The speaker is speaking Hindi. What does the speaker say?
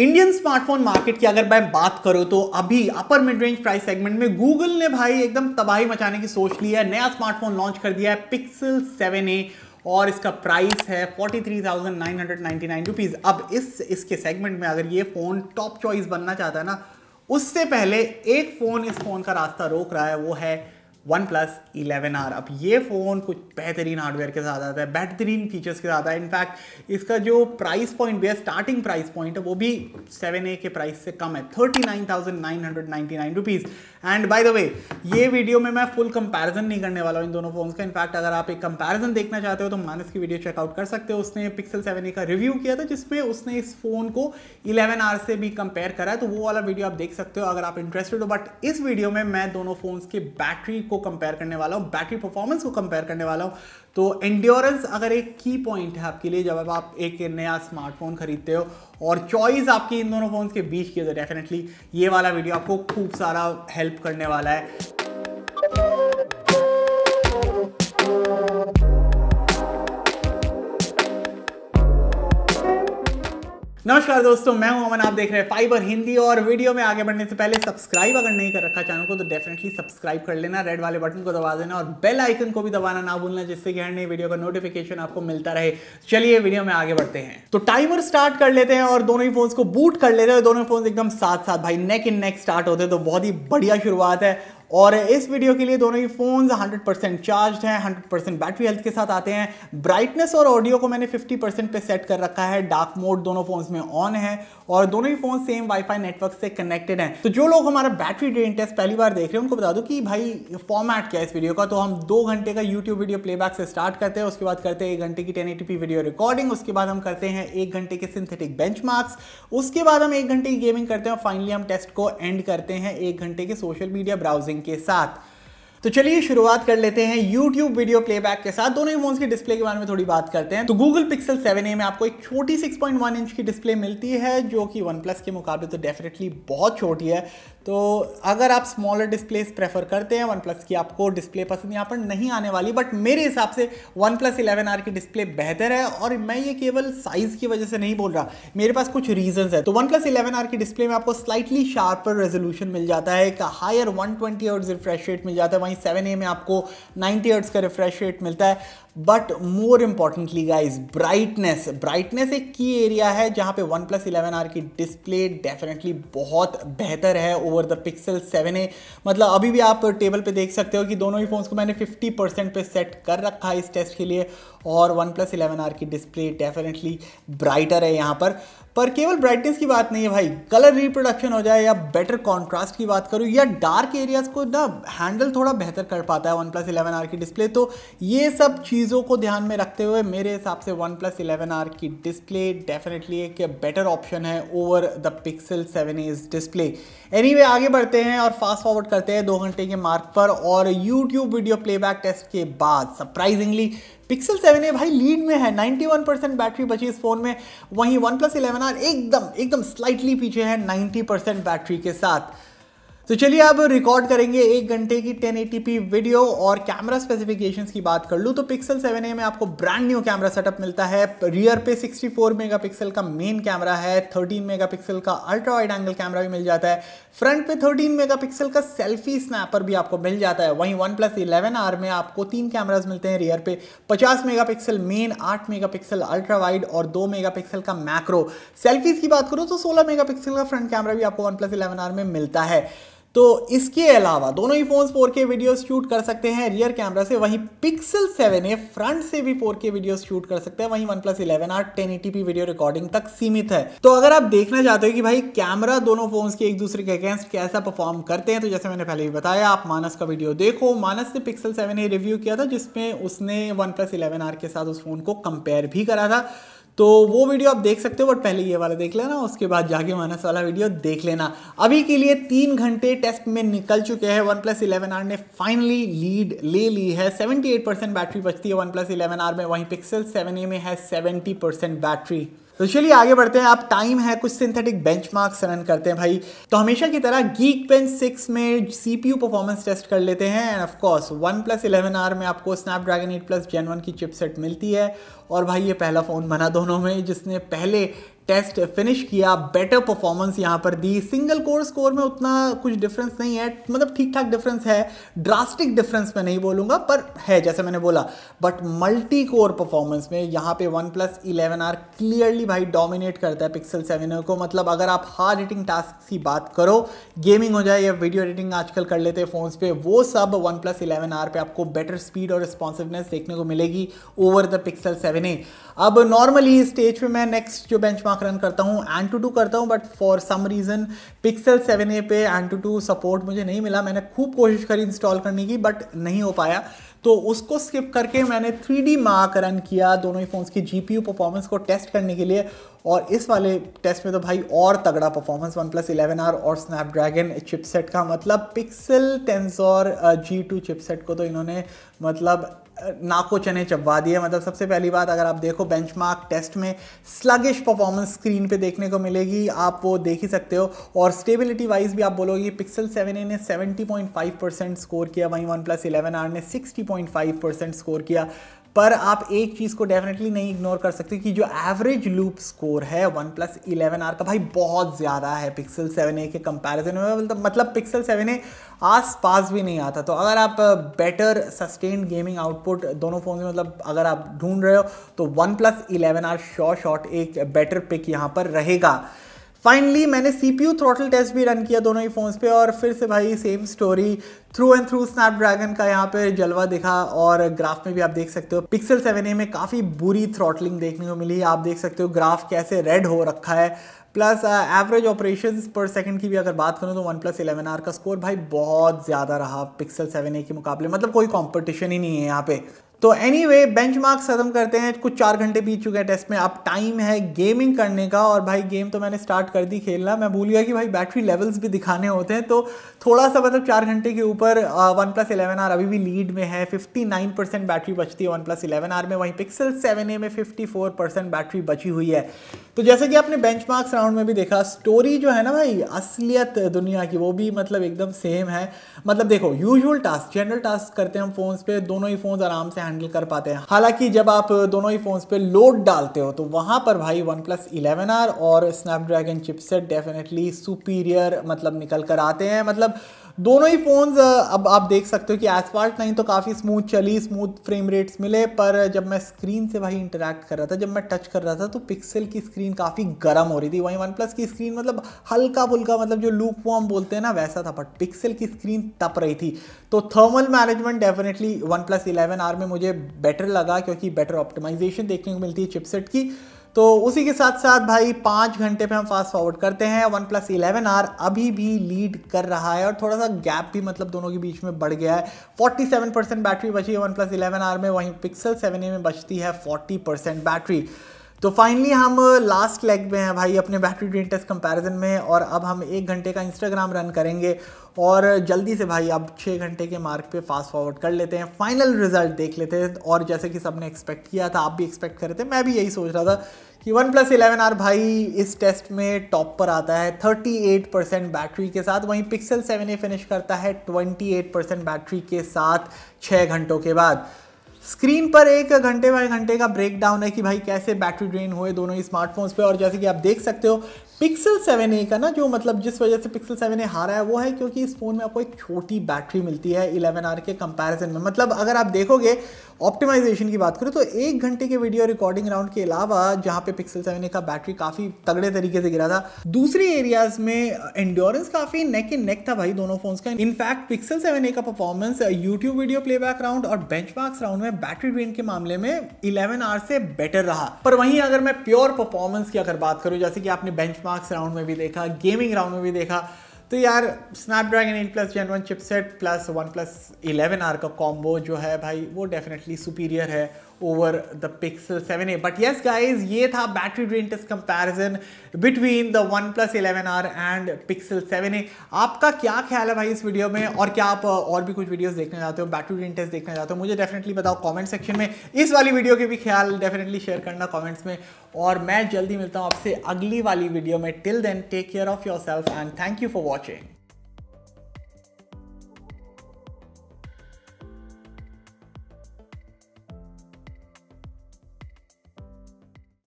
इंडियन स्मार्टफोन मार्केट की अगर मैं बात करूं तो अभी upper mid range price segment में गूगल ने भाई एकदम तबाही मचाने की सोच ली है नया स्मार्टफोन लॉन्च कर दिया है पिक्सल 7a और इसका प्राइस है 43,999 रुपीस अब इस इसके सेगमेंट में अगर ये फ़ोन टॉप चॉइस बनना चाहता है ना उससे पहले एक फ़ोन इस फ़ोन का रास्ता रोक रहा है वो है वन प्लस इलेवन आर अब ये फ़ोन कुछ बेहतरीन हार्डवेयर के साथ आता है बेहतरीन फीचर्स के साथ आता है इनफैक्ट इसका जो प्राइस पॉइंट भी है स्टार्टिंग प्राइस पॉइंट है वो भी सेवन ए के प्राइस से कम है thirty nine thousand nine hundred ninety nine rupees and by the way ये वीडियो में मैं फुल कंपेरिजन नहीं करने वाला हूँ इन दोनों फोन का इनफैक्ट अगर आप एक कंपेरिजन देखना चाहते हो तो मानस की वीडियो चेकआउट कर सकते हो उसने पिक्सल सेवन ए का रिव्यू किया था जिसमें उसने इस फ़ोन को इलेवन आर से भी कंपेयर करा है तो वो वाला वीडियो आप देख सकते हो अगर आप इंटरेस्टेड हो बट इस वीडियो में मैं दोनों फ़ोन्स की बैटरी को कंपेयर करने वाला हूँ बैटरी परफॉर्मेंस को कंपेयर करने वाला हूँ तो एंड्योरेंस अगर एक की पॉइंट है आपके लिए जब आप एक नया स्मार्टफोन खरीदते हो और चॉइस आपकी इन दोनों फ़ोन्स के बीच की तो डेफिनेटली ये वाला वीडियो आपको खूब सारा हेल्प करने वाला है नमस्कार दोस्तों मैं हूं अमन आप देख रहे हैं फाइबर हिंदी और वीडियो में आगे बढ़ने से पहले सब्सक्राइब अगर नहीं कर रखा चैनल को तो डेफिनेटली सब्सक्राइब कर लेना रेड वाले बटन को दबा देना और बेल आइकन को भी दबाना ना भूलना जिससे कि हर नई वीडियो का नोटिफिकेशन आपको मिलता रहे चलिए वीडियो में आगे बढ़ते हैं तो टाइमर स्टार्ट कर लेते हैं और दोनों ही फोन को बूट कर लेते हैं दोनों फोन एकदम साथ साथ भाई नेक इन नेक स्टार्ट होते हैं तो बहुत ही बढ़िया शुरुआत है और इस वीडियो के लिए दोनों ही फ़ोन्स 100 परसेंट चार्ज हैं 100 परसेंट बैटरी हेल्थ के साथ आते हैं ब्राइटनेस और ऑडियो को मैंने 50 परसेंट पे सेट कर रखा है डार्क मोड दोनों फ़ोन्स में ऑन है और दोनों ही फ़ोन सेम वाईफाई नेटवर्क से कनेक्टेड हैं तो जो लोग हमारा बैटरी ड्रेन टेस्ट पहली बार देख रहे हैं उनको बता दो कि भाई फॉर्मेट क्या है इस वीडियो का तो हम दो घंटे का यूट्यूब वीडियो प्लेबैक से स्टार्ट करते हैं उसके बाद करते हैं एक घंटे की टेन वीडियो रिकॉर्डिंग उसके बाद हम करते हैं एक घंटे के सिंथेटिक बेंच उसके बाद हम एक घंटे की गेमिंग करते हैं और फाइनली हम टेस्ट को एंड करते हैं एक घंटे के सोशल मीडिया ब्राउजिंग सेटिंग के साथ तो चलिए शुरुआत कर लेते हैं YouTube वीडियो प्लेबैक के साथ दोनों ही फोन की डिस्प्ले के बारे में थोड़ी बात करते हैं तो Google Pixel 7a में आपको एक छोटी 6.1 इंच की डिस्प्ले मिलती है जो कि OnePlus के मुकाबले तो डेफिनेटली बहुत छोटी है तो अगर आप स्मॉलर डिस्प्लेस प्रेफर करते हैं वन प्लस की आपको डिस्प्ले पसंद यहाँ पर नहीं आने वाली बट मेरे हिसाब से वन प्लस इलेवन आर की डिस्प्ले बेहतर है और मैं ये केवल साइज़ की वजह से नहीं बोल रहा मेरे पास कुछ रीजंस है तो वन प्लस इलेवन आर की डिस्प्ले में आपको स्लाइटली शार्पर रेजोल्यूशन मिल जाता है एक higher one twenty refresh rate मिल जाता है वहीं सेवन ए में आपको नाइन्टी हर्ट्स का रिफ्रेश रेट मिलता है but more importantly guys brightness brightness एक की एरिया है जहाँ पे वन प्लस इलेवन आर की डिस्प्ले डेफिनेटली बहुत बेहतर है over the Pixel seven A मतलब अभी भी आप टेबल पे देख सकते हो कि दोनों ही फ़ोन्स को मैंने फिफ्टी परसेंट पर सेट कर रखा है इस टेस्ट के लिए और वन प्लस इलेवन आर की डिस्प्ले डेफिनेटली ब्राइटर है यहाँ पर पर केवल ब्राइटनेस की बात नहीं है भाई कलर रिप्रोडक्शन हो जाए या बेटर कॉन्ट्रास्ट की बात करूँ या डार्क एरियाज़ को ना हैंडल थोड़ा बेहतर कर पाता है वन प्लस इलेवन आर की डिस्प्ले तो ये सब चीज़ों को ध्यान में रखते हुए मेरे हिसाब से वन प्लस इलेवन आर की डिस्प्ले डेफिनेटली एक बेटर ऑप्शन है over the Pixel seven is display any आगे बढ़ते हैं और फास्ट फॉरवर्ड करते हैं दो घंटे के मार्क पर और यूट्यूब वीडियो प्लेबैक टेस्ट के बाद सरप्राइजिंगली पिक्सल सेवन ए भाई लीड में है 91 परसेंट बैटरी बची इस फोन में वहीं वन प्लस इलेवन आर एकदम एकदम स्लाइटली पीछे है 90 परसेंट बैटरी के साथ तो चलिए अब रिकॉर्ड करेंगे एक घंटे की 1080p वीडियो और कैमरा स्पेसिफिकेशंस की बात कर लूँ तो पिक्सल 7a में आपको ब्रांड न्यू कैमरा सेटअप मिलता है रियर पे 64 मेगापिक्सल का मेन कैमरा है 13 मेगापिक्सल का अल्ट्रा वाइड एंगल कैमरा भी मिल जाता है फ्रंट पे 13 मेगापिक्सल का सेल्फी स्नैपर भी आपको मिल जाता है वहीं वन प्लस इलेवन आर में आपको तीन कैमराज मिलते हैं रियर पे पचास मेगा मेन आठ मेगा अल्ट्रा वाइड और दो मेगा का मैक्रो सेल्फीज की बात करूँ तो सोलह मेगा का फ्रंट कैमरा भी आपको वन प्लस इलेवन आर में मिलता है तो इसके अलावा दोनों ही फ़ोन्स 4K वीडियो शूट कर सकते हैं रियर कैमरा से वहीं पिक्सल 7a फ्रंट से भी 4K वीडियो शूट कर सकते हैं वहीं one plus eleven R ten video recording तक सीमित है तो अगर आप देखना चाहते हो कि भाई कैमरा दोनों फोन्स के एक दूसरे के अगेंस्ट कैसा परफॉर्म करते हैं तो जैसे मैंने पहले भी बताया आप मानस का वीडियो देखो मानस ने पिक्सल सेवन ए रिव्यू किया था जिसमें उसने वन प्लस इलेवन आर के साथ उस फोन को कंपेयर भी करा था तो वो वीडियो आप देख सकते हो बट पहले ये वाला देख लेना उसके बाद जाके मानस वाला वीडियो देख लेना अभी के लिए तीन घंटे टेस्ट में निकल चुके हैं वन प्लस इलेवन आर ने फाइनली लीड ले ली है 78 परसेंट बैटरी बचती है वन प्लस इलेवन आर में वहीं पिक्सल सेवन ए में है 70 परसेंट बैटरी तो चलिए आगे बढ़ते हैं आप टाइम है कुछ सिंथेटिक मार्क्स रन करते हैं भाई तो हमेशा की तरह गीक पेन सिक्स में यू परफॉर्मेंस टेस्ट कर लेते हैं and of course one plus eleven R में आपको स्नैपड्रैगन एट प्लस जेन वन की चिपसेट मिलती है और भाई ये पहला फ़ोन बना दोनों में जिसने पहले टेस्ट फिनिश किया बेटर परफॉर्मेंस यहाँ पर दी सिंगल कोर स्कोर में उतना कुछ डिफरेंस नहीं है मतलब ठीक ठाक डिफरेंस है ड्रास्टिक डिफरेंस मैं नहीं बोलूँगा पर है जैसे मैंने बोला बट मल्टी कोर परफॉर्मेंस में यहाँ पे one plus eleven R clearly भाई डोमिनेट करता है पिक्सल सेवन को मतलब अगर आप हार्ड एडिटिंग टास्क की बात करो गेमिंग हो जाए या वीडियो एडिटिंग आजकल कर लेते हैं फोन पे वो सब वन प्लस इलेवन आर पे आपको बेटर स्पीड और रिस्पॉन्सिवनेस देखने को मिलेगी over the Pixel seven A अब नॉर्मली स्टेज पे मैं नेक्स्ट जो बेंचमार्क बेंचमार्क रन करता हूँ एन टू टू करता हूँ but for some reason Pixel seven A पे एंड टू टू सपोर्ट मुझे नहीं मिला मैंने खूब कोशिश करी इंस्टॉल करने की बट नहीं हो पाया तो उसको स्किप करके मैंने थ्री डी मार्क रन किया दोनों ही फ़ोन्स की जी पी यू परफॉर्मेंस को टेस्ट करने के लिए और इस वाले टेस्ट में तो भाई और तगड़ा performance one plus eleven R और स्नैपड्रैगन चिपसेट का मतलब Pixel Tensor G two chipset को तो इन्होंने मतलब नाको चने चबवा दिए मतलब सबसे पहली बात अगर आप देखो बेंचमार्क टेस्ट में स्लगिश परफॉर्मेंस स्क्रीन पे देखने को मिलेगी आप वो देख ही सकते हो और स्टेबिलिटी वाइज भी आप बोलोगे पिक्सल सेवन ए ने 70.5 परसेंट स्कोर किया वहीं वन प्लस इलेवन आर ने 60.5 परसेंट स्कोर किया पर आप एक चीज़ को डेफिनेटली नहीं इग्नोर कर सकते कि जो एवरेज लूप स्कोर है वन प्लस इलेवन आर का भाई बहुत ज़्यादा है पिक्सल सेवन ए के कंपैरिजन में मतलब पिक्सल सेवन ए आस पास भी नहीं आता तो अगर आप बेटर सस्टेन गेमिंग आउटपुट दोनों फ़ोन में मतलब अगर आप ढूंढ रहे हो तो वन प्लस इलेवन आर शॉ शॉट एक बेटर पिक यहाँ पर रहेगा फाइनली मैंने C P U throttle test भी रन किया दोनों ही फ़ोन्स पे और फिर से भाई same story through and through Snapdragon का यहाँ पे जलवा दिखा और ग्राफ में भी आप देख सकते हो पिक्सल सेवन ए में काफ़ी बुरी थ्रॉटलिंग देखने को मिली आप देख सकते हो ग्राफ कैसे रेड हो रखा है प्लस एवरेज ऑपरेशन पर सेकेंड की भी अगर बात करूँ तो वन प्लस इलेवन आर का स्कोर भाई बहुत ज़्यादा रहा पिक्सल सेवन ए के मुकाबले मतलब कोई कॉम्पिटिशन ही नहीं है यहाँ पे तो एनी वे बेंच मार्क्स ख़त्म करते हैं कुछ चार घंटे बीत चुके हैं टेस्ट में अब टाइम है गेमिंग करने का और भाई गेम तो मैंने स्टार्ट कर दी खेलना मैं भूल गया कि भाई बैटरी लेवल्स भी दिखाने होते हैं तो थोड़ा सा मतलब चार घंटे के ऊपर वन प्लस इलेवन आर अभी भी लीड में है फिफ्टी नाइन परसेंट बैटरी बचती है वन प्लस इलेवन आर में वहीं पिक्सल सेवन ए में फिफ्टी फोर परसेंट बैटरी बची हुई है तो जैसे कि आपने बेंच मार्क्स राउंड में भी देखा स्टोरी जो है ना भाई असलियत दुनिया की वो भी मतलब एकदम सेम है मतलब देखो यूजल टास्क जनरल टास्क करते हैं हम फोन पे दोनों ही फ़ोन आराम से हैंडल कर पाते हैं हालांकि जब आप दोनों ही फोन्स पे लोड डालते हो तो वहां पर भाई वन प्लस इलेवन आर और स्नैपड्रैगन चिपसेट डेफिनेटली सुपीरियर मतलब निकल कर आते हैं मतलब दोनों ही फ़ोन्स अब आप देख सकते हो कि एसफाल्ट नहीं तो काफ़ी स्मूथ चली स्मूथ फ्रेम रेट्स मिले पर जब मैं स्क्रीन से वही इंटरेक्ट कर रहा था जब मैं टच कर रहा था तो पिक्सल की स्क्रीन काफ़ी गर्म हो रही थी वहीं वन प्लस की स्क्रीन मतलब हल्का फुल्का मतलब जो लूप वॉम बोलते हैं ना वैसा था बट पिक्सल की स्क्रीन तप रही थी तो thermal management definitely one plus eleven R में मुझे बेटर लगा क्योंकि बेटर ऑप्टिमाइजेशन देखने को मिलती है चिपसेट की तो उसी के साथ साथ भाई पाँच घंटे पे हम फास्ट फॉरवर्ड करते हैं वन प्लस इलेवन आर अभी भी लीड कर रहा है और थोड़ा सा गैप भी मतलब दोनों के बीच में बढ़ गया है 47 परसेंट बैटरी बची है वन प्लस इलेवन आर में वहीं पिक्सल सेवन ए में बचती है 40 परसेंट बैटरी तो फाइनली हम लास्ट लेग में हैं भाई अपने बैटरी ड्रेन टेस्ट कंपैरिजन में और अब हम एक घंटे का इंस्टाग्राम रन करेंगे और जल्दी से भाई अब छः घंटे के मार्क पे फास्ट फॉरवर्ड कर लेते हैं फाइनल रिजल्ट देख लेते हैं और जैसे कि सबने एक्सपेक्ट किया था आप भी एक्सपेक्ट कर रहे थे मैं भी यही सोच रहा था कि वन प्लस इलेवन आर भाई इस टेस्ट में टॉप पर आता है थर्टी एट परसेंट बैटरी के साथ वहीं पिक्सल सेवन ए फिनिश करता है ट्वेंटी एट परसेंट बैटरी के साथ छः घंटों के बाद स्क्रीन पर एक घंटे बाय घंटे का ब्रेक डाउन है कि भाई कैसे बैटरी ड्रेन हुए दोनों ही स्मार्टफोन्स पे और जैसे कि आप देख सकते हो पिक्सल 7a का ना जो मतलब जिस वजह से पिक्सल 7a हारा है वो है क्योंकि इस फ़ोन में आपको एक छोटी बैटरी मिलती है 11R के कंपैरिजन में मतलब अगर आप देखोगे ऑप्टिमाइजेशन की बात करें तो एक घंटे के वीडियो रिकॉर्डिंग राउंड के अलावा जहां पे पिक्सल 7a का बैटरी काफ़ी तगड़े तरीके से गिरा था दूसरे एरियाज में एंडोरेंस काफ़ी नेक इन नेक था भाई दोनों फोन का इनफैक्ट पिक्सल सेवन का performance YouTube video playback round और बेंच राउंड में बैटरी ड्रेन के मामले में इलेवन आर से बेटर रहा पर वहीं अगर मैं प्योर परफॉर्मेंस की अगर बात करूं जैसे कि आपने बेंच राउंड में भी देखा गेमिंग राउंड में भी देखा तो यार स्नैपड्रैगन एट प्लस जेन one chipset plus one plus eleven R का कॉम्बो जो है भाई वो डेफिनेटली सुपीरियर है over the Pixel 7a. But yes guys, ये था battery drain test comparison between the one plus eleven R and Pixel seven A आपका क्या ख्याल है भाई इस वीडियो में और क्या आप uh, और भी कुछ वीडियोस देखना चाहते हो बैटरी ड्रेन टेस्ट देखना चाहते हो मुझे डेफिनेटली बताओ कमेंट सेक्शन में इस वाली वीडियो के भी ख्याल डेफिनेटली शेयर करना कमेंट्स में और मैं जल्दी मिलता हूँ आपसे अगली वाली वीडियो में till then take care of yourself and thank you for watching